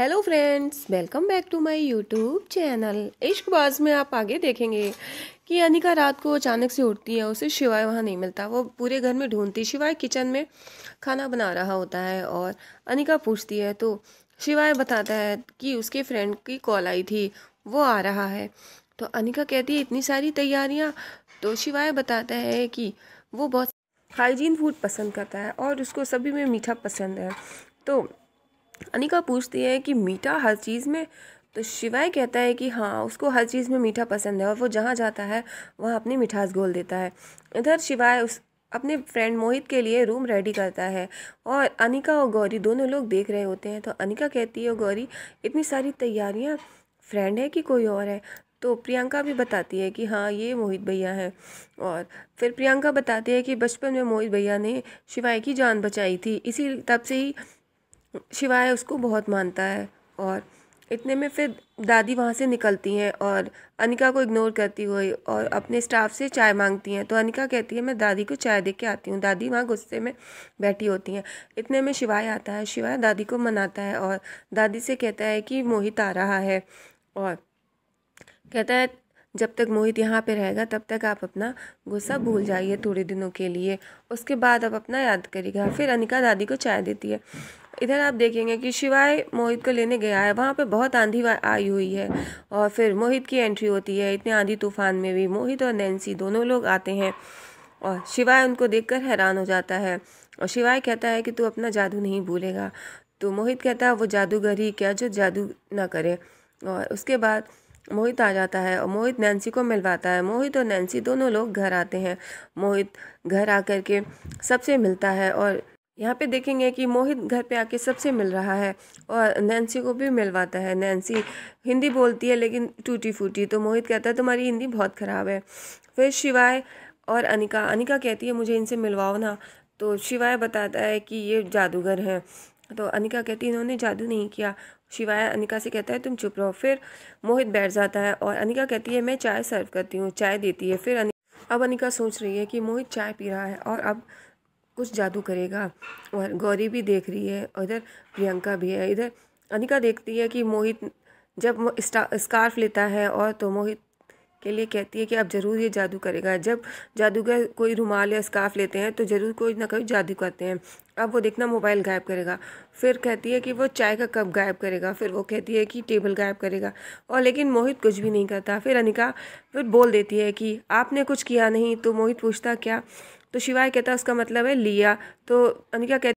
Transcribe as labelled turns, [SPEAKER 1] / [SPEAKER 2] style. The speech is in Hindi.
[SPEAKER 1] hello friends welcome back to my YouTube channel Ishqbaaz में आप आगे देखेंगे कि अनिका रात को अचानक से उठती है उसे शिवाय वहाँ नहीं मिलता वो पूरे घर में ढूंढती शिवाय किचन में खाना बना रहा होता है और अनिका पूछती है तो शिवाय बताता है कि उसके फ्रेंड की कॉल आई थी वो आ रहा है तो अनिका कहती है इतनी सारी तैयारियाँ तो शिवाय बताता है कि वो बहुत हाइजीन फूड पसंद करता है और उसको सभी में मीठा पसंद है तो अनिका पूछती है कि मीठा हर चीज़ में तो शिवाय कहता है कि हाँ उसको हर चीज़ में मीठा पसंद है और वो जहाँ जाता है वहाँ अपनी मिठास घोल देता है इधर शिवाय उस अपने फ्रेंड मोहित के लिए रूम रेडी करता है और अनिका और गौरी दोनों लोग देख रहे होते हैं तो अनिका कहती है गौरी इतनी सारी तैयारियाँ फ्रेंड है कि कोई और है तो प्रियंका भी बताती है कि हाँ ये मोहित भैया हैं और फिर प्रियंका बताती है कि बचपन में मोहित भैया ने शिवाय की जान बचाई थी इसी तब से ही शिवाय उसको बहुत मानता है और इतने में फिर दादी वहाँ से निकलती हैं और अनिका को इग्नोर करती हुई और अपने स्टाफ से चाय मांगती हैं तो अनिका कहती है मैं दादी को चाय दे के आती हूँ दादी वहाँ गुस्से में बैठी होती हैं इतने में शिवाय आता है शिवाय दादी को मनाता है और दादी से कहता है कि मोहित आ रहा है और कहता है जब तक मोहित यहाँ पे रहेगा तब तक आप अपना गुस्सा भूल जाइए थोड़े दिनों के लिए उसके बाद आप अपना याद करिएगा फिर अनिका दादी को चाय देती है इधर आप देखेंगे कि शिवाय मोहित को लेने गया है वहाँ पे बहुत आंधी आई हुई है और फिर मोहित की एंट्री होती है इतने आंधी तूफान में भी मोहित और नैन्सी दोनों लोग आते हैं और शिवाय उनको देखकर हैरान हो जाता है और शिवाय कहता है कि तू अपना जादू नहीं भूलेगा तो मोहित कहता है वो जादूगर ही क्या जो जादू ना करे और उसके बाद मोहित आ जाता है और मोहित नैन्सी को मिलवाता है मोहित और नैन्सी दोनों लोग घर आते हैं मोहित घर आकर के सबसे मिलता है और यहाँ पे देखेंगे कि मोहित घर पे आके सबसे मिल रहा है और नैन्सी को भी मिलवाता है नैन्सी हिंदी बोलती है लेकिन टूटी फूटी तो मोहित कहता है तुम्हारी हिंदी बहुत ख़राब है फिर शिवाय और अनिका अनिका कहती है मुझे इनसे मिलवाओ ना तो शिवाय बताता है कि ये जादूगर हैं तो अनिका कहती है इन्होंने जादू नहीं किया शिवाय अनिका से कहता है तुम चुप रहो फिर मोहित बैठ जाता है और अनिका कहती है मैं चाय सर्व करती हूँ चाय देती है फिर अब अनिका सोच रही है कि मोहित चाय पी रहा है और अब कुछ जादू करेगा और गौरी भी देख रही है और इधर प्रियंका भी है इधर अनिका देखती है कि मोहित जब स्कार्फ लेता है और तो मोहित के लिए कहती है कि अब ज़रूर ये जादू करेगा जब जादूगर कोई रुमाल या स्काफ लेते हैं तो ज़रूर कोई ना कोई जादू करते हैं अब वो देखना मोबाइल गायब करेगा फिर कहती है कि वो चाय का कप गायब करेगा फिर वो कहती है कि टेबल गायब करेगा और लेकिन मोहित कुछ भी नहीं करता फिर अनिका फिर बोल देती है कि आपने कुछ किया नहीं तो मोहित पूछता क्या तो शिवाय कहता उसका मतलब है लिया तो अनिका कहती